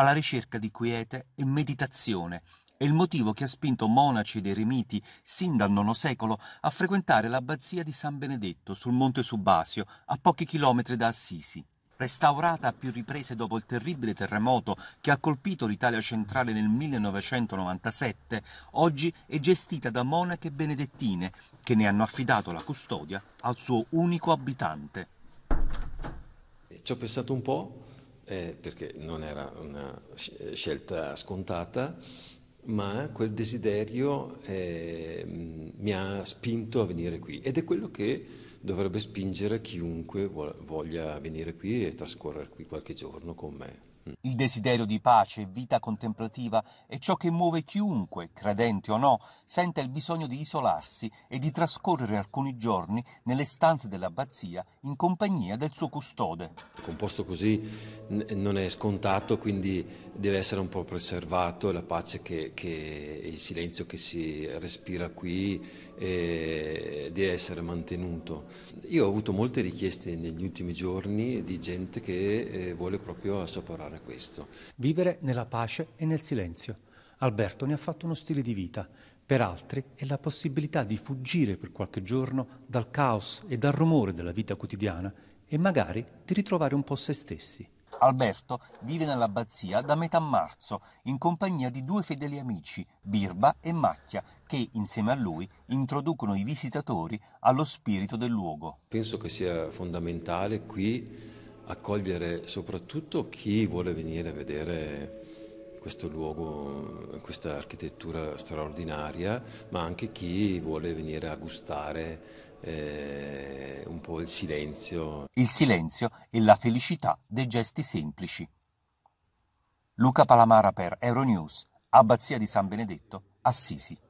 alla ricerca di quiete e meditazione è il motivo che ha spinto monaci ed eremiti sin dal IX secolo a frequentare l'abbazia di San Benedetto sul monte Subasio, a pochi chilometri da Assisi. Restaurata a più riprese dopo il terribile terremoto che ha colpito l'Italia centrale nel 1997, oggi è gestita da monache benedettine che ne hanno affidato la custodia al suo unico abitante. Ci ho pensato un po', eh, perché non era una eh, scelta scontata, ma quel desiderio eh, mi ha spinto a venire qui ed è quello che dovrebbe spingere chiunque voglia venire qui e trascorrere qui qualche giorno con me. Il desiderio di pace e vita contemplativa è ciò che muove chiunque, credente o no, senta il bisogno di isolarsi e di trascorrere alcuni giorni nelle stanze dell'abbazia in compagnia del suo custode. Un posto così non è scontato, quindi deve essere un po' preservato la pace che, che il silenzio che si respira qui eh, deve essere mantenuto. Io ho avuto molte richieste negli ultimi giorni di gente che eh, vuole proprio assaporare questo. Vivere nella pace e nel silenzio. Alberto ne ha fatto uno stile di vita. Per altri è la possibilità di fuggire per qualche giorno dal caos e dal rumore della vita quotidiana e magari di ritrovare un po' se stessi. Alberto vive nell'abbazia da metà marzo in compagnia di due fedeli amici, Birba e Macchia, che insieme a lui introducono i visitatori allo spirito del luogo. Penso che sia fondamentale qui accogliere soprattutto chi vuole venire a vedere questo luogo, questa architettura straordinaria, ma anche chi vuole venire a gustare eh, un po' il silenzio. Il silenzio e la felicità dei gesti semplici. Luca Palamara per Euronews, Abbazia di San Benedetto, Assisi.